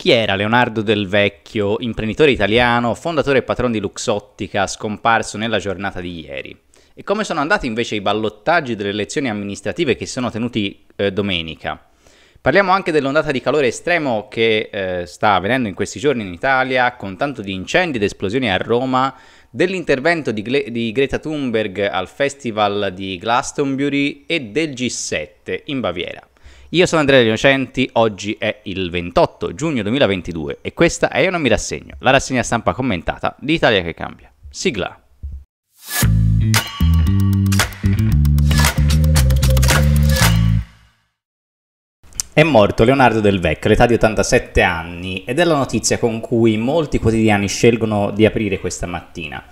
Chi era Leonardo Del Vecchio, imprenditore italiano, fondatore e patron di Luxottica, scomparso nella giornata di ieri? E come sono andati invece i ballottaggi delle elezioni amministrative che si sono tenuti eh, domenica? Parliamo anche dell'ondata di calore estremo che eh, sta avvenendo in questi giorni in Italia, con tanto di incendi ed esplosioni a Roma, dell'intervento di, Gle- di, Greta Thunberg al festival di Glastonbury e del G7 in Baviera. Io sono Andrea Innocenti, oggi è il 28 giugno 2022 e questa è Io non mi rassegno, la rassegna stampa commentata di Italia che cambia. Sigla. È morto Leonardo Del Vecchio all'età di 87 anni ed è la notizia con cui molti quotidiani scelgono di aprire questa mattina.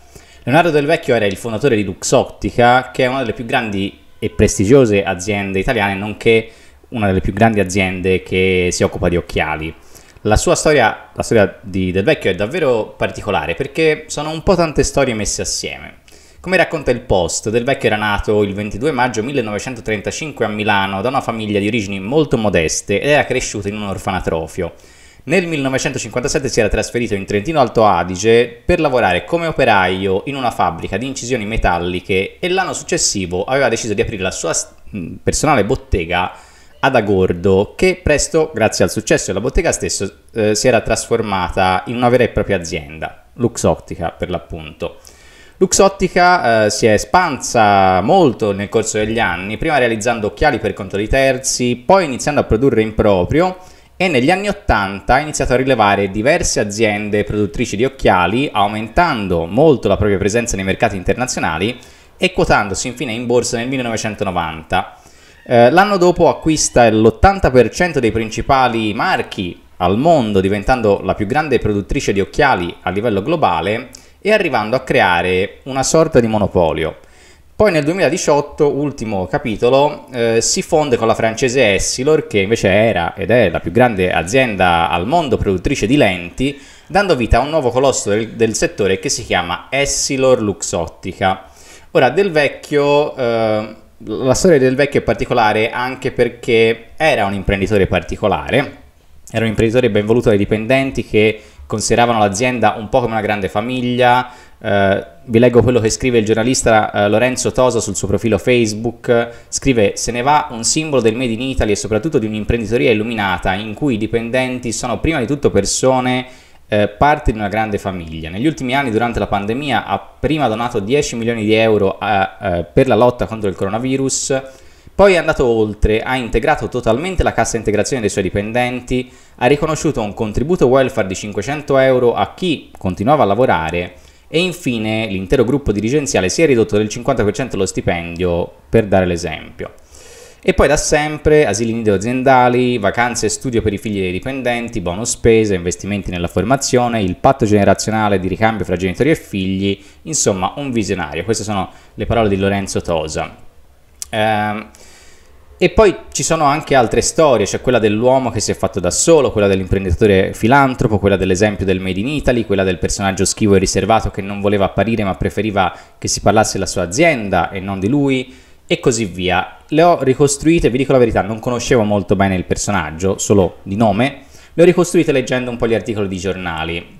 Leonardo Del Vecchio era il fondatore di Luxottica, che è una delle più grandi e prestigiose aziende italiane, nonché una delle più grandi aziende che si occupa di occhiali. La sua storia, la storia di, del vecchio è davvero particolare perché sono un po' tante storie messe assieme. Come racconta il Post, Del Vecchio era nato il 22 maggio 1935 a Milano da una famiglia di origini molto modeste ed era cresciuto in un orfanatrofio. Nel 1957 si era trasferito in Trentino Alto Adige per lavorare come operaio in una fabbrica di incisioni metalliche e l'anno successivo aveva deciso di aprire la sua personale bottega ad Agordo, che presto, grazie al successo della bottega stessa, eh, si era trasformata in una vera e propria azienda, Luxottica per l'appunto. Luxottica eh, si è espansa molto nel corso degli anni, prima realizzando occhiali per conto di terzi, poi iniziando a produrre in proprio e negli anni 80 ha iniziato a rilevare diverse aziende produttrici di occhiali, aumentando molto la propria presenza nei mercati internazionali e quotandosi infine in borsa nel 1990. Eh, l'anno dopo acquista l'80% dei principali marchi al mondo, diventando la più grande produttrice di occhiali a livello globale e arrivando a creare una sorta di monopolio. Poi nel 2018, ultimo capitolo, eh, si fonde con la francese Essilor, che invece era ed è la più grande azienda al mondo produttrice di lenti, dando vita a un nuovo colosso del, del settore che si chiama Essilor Luxottica. Ora, del vecchio... Eh, la storia del vecchio è particolare anche perché era un imprenditore particolare, era un imprenditore ben voluto dai dipendenti che consideravano l'azienda un po' come una grande famiglia. Eh, vi leggo quello che scrive il giornalista eh, Lorenzo Tosa sul suo profilo Facebook. Scrive: Se ne va un simbolo del Made in Italy e soprattutto di un'imprenditoria illuminata in cui i dipendenti sono prima di tutto persone eh, parte di una grande famiglia. Negli ultimi anni, durante la pandemia, ha prima donato 10 milioni di euro a, eh, per la lotta contro il coronavirus, poi è andato oltre, ha integrato totalmente la cassa integrazione dei suoi dipendenti, ha riconosciuto un contributo welfare di 500 euro a chi continuava a lavorare e infine l'intero gruppo dirigenziale si è ridotto del 50% lo stipendio, per dare l'esempio. E poi da sempre asili nido aziendali, vacanze e studio per i figli dei dipendenti, bonus spese, investimenti nella formazione, il patto generazionale di ricambio fra genitori e figli, insomma un visionario. Queste sono le parole di Lorenzo Tosa. Eh, e poi ci sono anche altre storie, cioè quella dell'uomo che si è fatto da solo, quella dell'imprenditore filantropo, quella dell'esempio del Made in Italy, quella del personaggio schivo e riservato che non voleva apparire ma preferiva che si parlasse della sua azienda e non di lui, e così via le ho ricostruite, vi dico la verità, non conoscevo molto bene il personaggio, solo di nome, le ho ricostruite leggendo un po' gli articoli di giornali.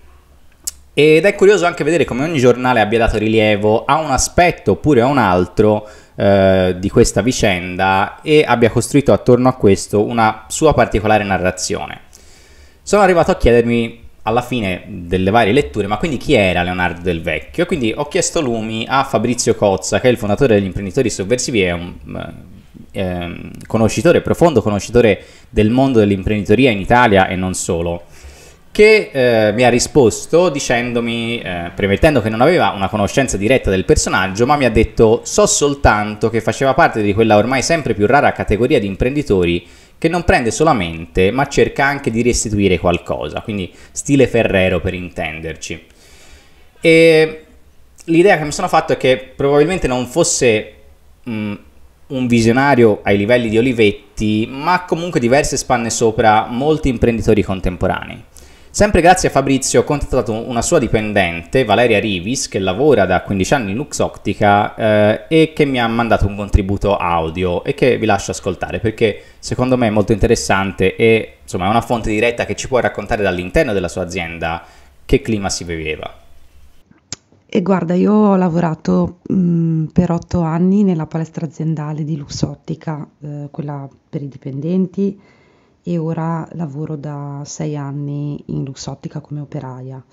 Ed è curioso anche vedere come ogni giornale abbia dato rilievo a un aspetto oppure a un altro eh, di questa vicenda e abbia costruito attorno a questo una sua particolare narrazione. Sono arrivato a chiedermi alla fine delle varie letture, ma quindi chi era Leonardo del Vecchio? Quindi ho chiesto lumi a Fabrizio Cozza, che è il fondatore degli imprenditori sovversivi, è un eh, ehm, conoscitore, profondo conoscitore del mondo dell'imprenditoria in Italia e non solo, che eh, mi ha risposto dicendomi, eh, premettendo che non aveva una conoscenza diretta del personaggio, ma mi ha detto so soltanto che faceva parte di quella ormai sempre più rara categoria di imprenditori che non prende solamente, ma cerca anche di restituire qualcosa, quindi stile Ferrero per intenderci. E l'idea che mi sono fatto è che probabilmente non fosse mh, un visionario ai livelli di Olivetti, ma comunque diverse spanne sopra molti imprenditori contemporanei. Sempre grazie a Fabrizio ho contattato una sua dipendente, Valeria Rivis, che lavora da 15 anni in Luxottica eh, e che mi ha mandato un contributo audio e che vi lascio ascoltare perché secondo me è molto interessante e insomma è una fonte diretta che ci può raccontare dall'interno della sua azienda che clima si viveva. E guarda, io ho lavorato mh, mm, per otto anni nella palestra aziendale di Luxottica, eh, quella per i dipendenti, e ora lavoro da sei anni in Luxottica come operaia.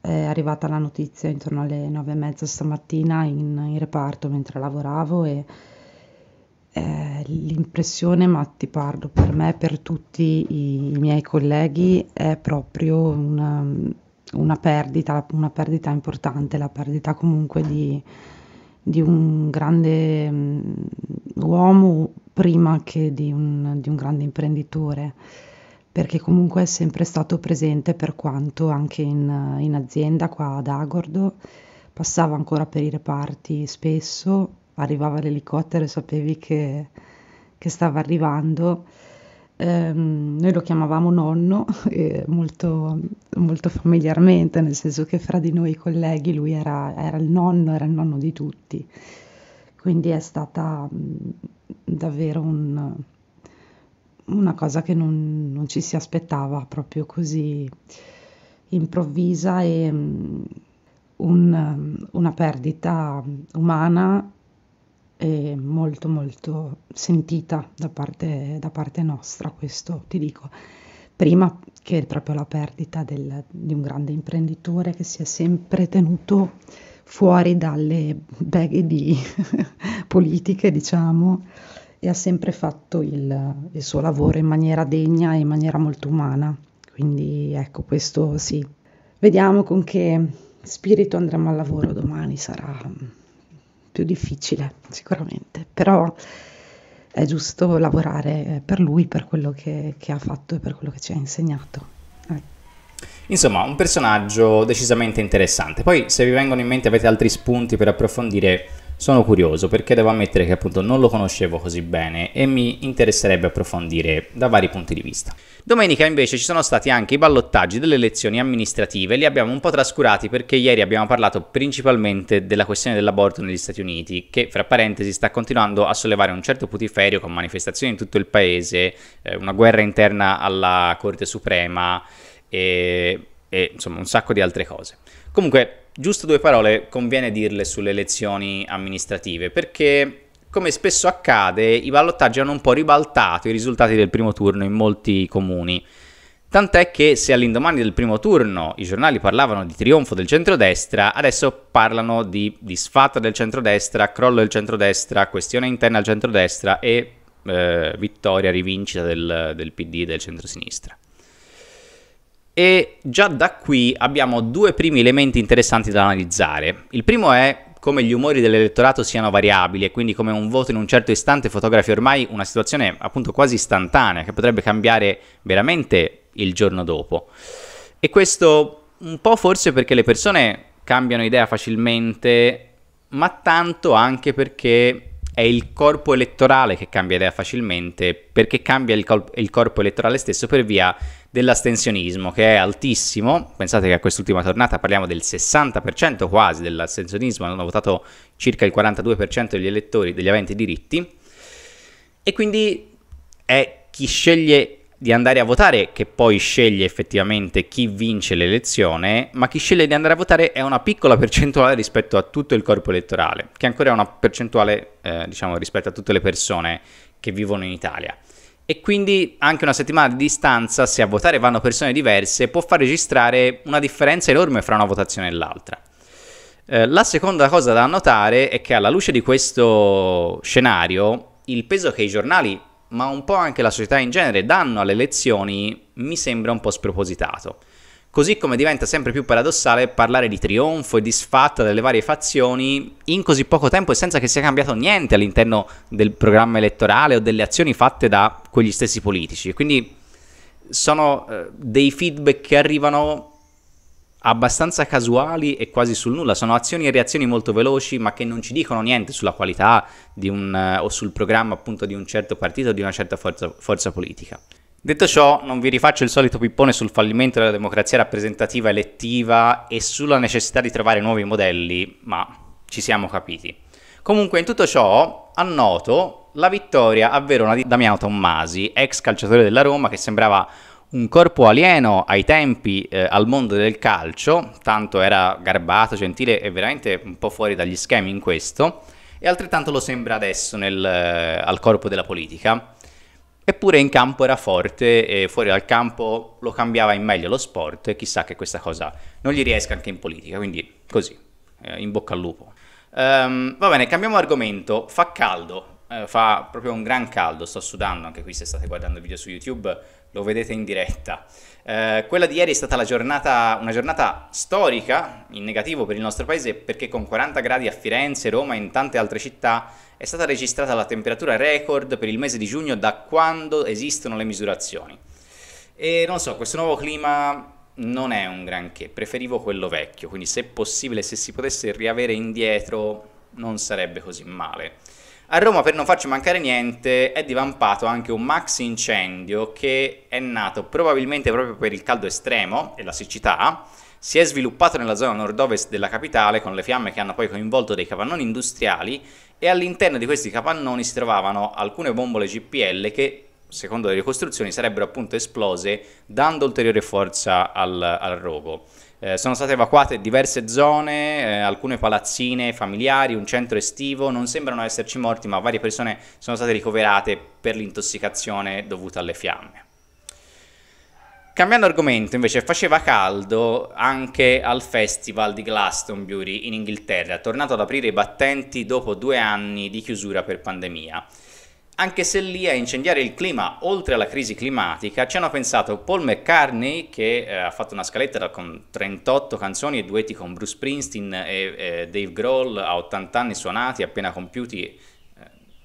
È arrivata la notizia intorno alle nove e mezza stamattina in, in reparto mentre lavoravo e eh, l'impressione, ma ti parlo per me e per tutti i, i miei colleghi, è proprio una una perdita, una perdita importante, la perdita comunque di, di un grande mm, uomo prima che di un, di un, grande imprenditore, perché comunque è sempre stato presente per quanto anche in, in azienda qua ad Agordo passava ancora per i reparti spesso, arrivava l'elicottero e sapevi che, che stava arrivando ehm, noi lo chiamavamo nonno eh, molto, molto, familiarmente, nel senso che fra di noi colleghi lui era, era, il nonno, era il nonno di tutti. Quindi è stata mh, davvero un, una cosa che non, non, ci si aspettava proprio così improvvisa e mh, un, una perdita umana eh, molto molto sentita da parte, da parte nostra, questo ti dico prima che proprio la perdita del, di un grande imprenditore che si è sempre tenuto fuori dalle beghe di politiche, diciamo, e ha sempre fatto il, il, suo lavoro in maniera degna e in maniera molto umana. Quindi ecco, questo sì. Vediamo con che spirito andremo al lavoro domani, sarà più difficile, sicuramente, però è giusto lavorare eh, per lui, per quello che, che ha fatto e per quello che ci ha insegnato. Eh. Insomma, un personaggio decisamente interessante. Poi se vi vengono in mente avete altri spunti per approfondire, sono curioso perché devo ammettere che appunto non lo conoscevo così bene e mi interesserebbe approfondire da vari punti di vista. Domenica invece ci sono stati anche i ballottaggi delle elezioni amministrative, li abbiamo un po' trascurati perché ieri abbiamo parlato principalmente della questione dell'aborto negli Stati Uniti, che fra parentesi sta continuando a sollevare un certo putiferio con manifestazioni in tutto il paese, eh, una guerra interna alla Corte Suprema e e insomma un sacco di altre cose. Comunque, giusto due parole conviene dirle sulle elezioni amministrative perché come spesso accade, i ballottaggi hanno un po' ribaltato i risultati del primo turno in molti comuni. Tant'è che se all'indomani del primo turno i giornali parlavano di trionfo del centrodestra, adesso parlano di disfatta del centrodestra, crollo del centrodestra, questione interna al centrodestra e eh, vittoria, rivincita del, del PD del centrosinistra. E già da qui abbiamo due primi elementi interessanti da analizzare. Il primo è come gli umori dell'elettorato siano variabili e quindi come un voto in un certo istante fotografi ormai una situazione appunto quasi istantanea che potrebbe cambiare veramente il giorno dopo. E questo un po' forse perché le persone cambiano idea facilmente, ma tanto anche perché è il corpo elettorale che cambia idea facilmente perché cambia il, col- il corpo elettorale stesso per via dell'astensionismo che è altissimo. Pensate che a quest'ultima tornata parliamo del 60% quasi dell'astensionismo, hanno votato circa il 42% degli elettori degli aventi diritti e quindi è chi sceglie di andare a votare che poi sceglie effettivamente chi vince l'elezione, ma chi sceglie di andare a votare è una piccola percentuale rispetto a tutto il corpo elettorale, che ancora è una percentuale eh, diciamo rispetto a tutte le persone che vivono in Italia. E quindi anche una settimana di distanza, se a votare vanno persone diverse, può far registrare una differenza enorme fra una votazione e l'altra. Eh, la seconda cosa da notare è che alla luce di questo scenario, il peso che i giornali ma un po' anche la società in genere, danno alle elezioni mi sembra un po' spropositato. Così come diventa sempre più paradossale parlare di trionfo e disfatta delle varie fazioni in così poco tempo e senza che sia cambiato niente all'interno del programma elettorale o delle azioni fatte da quegli stessi politici. Quindi sono eh, dei feedback che arrivano abbastanza casuali e quasi sul nulla, sono azioni e reazioni molto veloci ma che non ci dicono niente sulla qualità un, eh, o sul programma appunto di un certo partito o di una certa forza, forza politica. Detto ciò, non vi rifaccio il solito pippone sul fallimento della democrazia rappresentativa elettiva e sulla necessità di trovare nuovi modelli, ma ci siamo capiti. Comunque, in tutto ciò, annoto la vittoria a Verona di Damiano Tommasi, ex calciatore della Roma che sembrava un corpo alieno ai tempi eh, al mondo del calcio, tanto era garbato, gentile e veramente un po' fuori dagli schemi in questo, e altrettanto lo sembra adesso nel, eh, al corpo della politica. Eppure in campo era forte e fuori dal campo lo cambiava in meglio lo sport e chissà che questa cosa non gli riesca anche in politica, quindi così, eh, in bocca al lupo. Um, va bene, cambiamo argomento, fa caldo, eh, fa proprio un gran caldo, sto sudando, anche qui se state guardando video su YouTube lo vedete in diretta. Eh, quella di ieri è stata giornata, una giornata storica, in negativo per il nostro paese, perché con 40 gradi a Firenze, Roma e in tante altre città è stata registrata la temperatura record per il mese di giugno da quando esistono le misurazioni. E non so, questo nuovo clima non è un granché, preferivo quello vecchio, quindi se possibile, se si potesse riavere indietro, non sarebbe così male. A Roma, per non farci mancare niente, è divampato anche un max incendio che è nato probabilmente proprio per il caldo estremo e la siccità. Si è sviluppato nella zona nord-ovest della capitale con le fiamme che hanno poi coinvolto dei capannoni industriali e all'interno di questi capannoni si trovavano alcune bombole GPL che secondo le ricostruzioni sarebbero appunto esplose dando ulteriore forza al, al rogo. Eh, sono state evacuate diverse zone, eh, alcune palazzine familiari, un centro estivo, non sembrano esserci morti, ma varie persone sono state ricoverate per l'intossicazione dovuta alle fiamme. Cambiando argomento, invece, faceva caldo anche al festival di Glastonbury in Inghilterra, tornato ad aprire i battenti dopo due anni di chiusura per pandemia anche se lì a incendiare il clima, oltre alla crisi climatica, ci hanno pensato Paul McCartney, che eh, ha fatto una scaletta con 38 canzoni e duetti con Bruce Springsteen e eh, Dave Grohl a 80 anni suonati, appena compiuti, eh,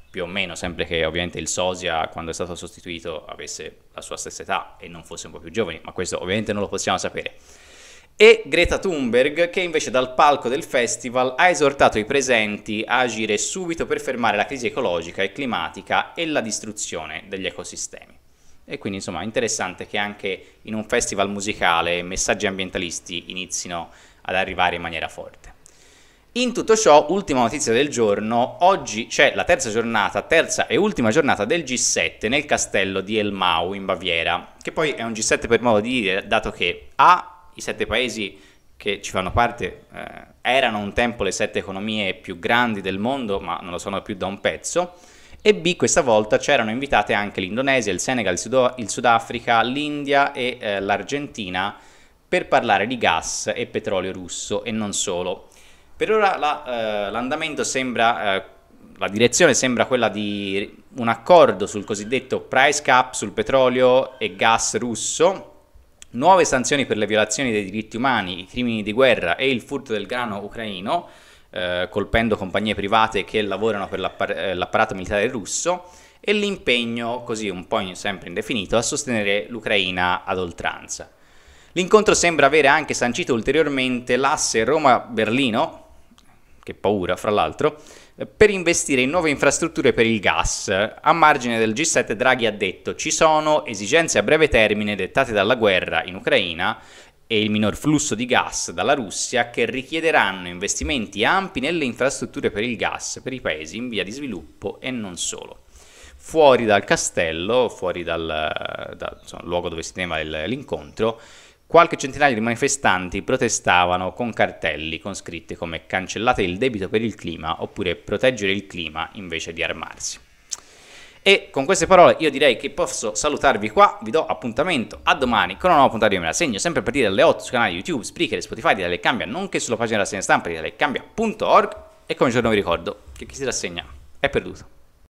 più o meno, sempre che ovviamente il Sosia, quando è stato sostituito, avesse la sua stessa età e non fosse un po' più giovane, ma questo ovviamente non lo possiamo sapere e Greta Thunberg che invece dal palco del festival ha esortato i presenti a agire subito per fermare la crisi ecologica e climatica e la distruzione degli ecosistemi. E quindi insomma interessante che anche in un festival musicale messaggi ambientalisti inizino ad arrivare in maniera forte. In tutto ciò, ultima notizia del giorno, oggi c'è la terza giornata, terza e ultima giornata del G7 nel castello di Elmau in Baviera, che poi è un G7 per modo di dire, dato che A i sette paesi che ci fanno parte eh, erano un tempo le sette economie più grandi del mondo, ma non lo sono più da un pezzo, e B questa volta c'erano invitate anche l'Indonesia, il Senegal, il, Sud- il Sudafrica, l'India e eh, l'Argentina per parlare di gas e petrolio russo e non solo. Per ora la, eh, l'andamento sembra, eh, la direzione sembra quella di un accordo sul cosiddetto price cap sul petrolio e gas russo nuove sanzioni per le violazioni dei diritti umani, i crimini di guerra e il furto del grano ucraino, eh, colpendo compagnie private che lavorano per l'appar- eh, l'apparato militare russo, e l'impegno, così un po' in, sempre indefinito, a sostenere l'Ucraina ad oltranza. L'incontro sembra avere anche sancito ulteriormente l'asse Roma-Berlino, che paura fra l'altro, per investire in nuove infrastrutture per il gas. A margine del G7 Draghi ha detto ci sono esigenze a breve termine dettate dalla guerra in Ucraina e il minor flusso di gas dalla Russia che richiederanno investimenti ampi nelle infrastrutture per il gas per i paesi in via di sviluppo e non solo. Fuori dal castello, fuori dal, dal insomma, luogo dove si teneva l'incontro, Qualche centinaio di manifestanti protestavano con cartelli con scritte come cancellate il debito per il clima oppure proteggere il clima invece di armarsi. E con queste parole io direi che posso salutarvi qua, vi do appuntamento a domani con una nuova puntata di Me la segno, sempre a partire dalle 8 sui canali YouTube, Spreaker e Spotify di Dalle nonché sulla pagina della segna stampa di dallecambia.org e come giorno vi ricordo che chi si rassegna è perduto.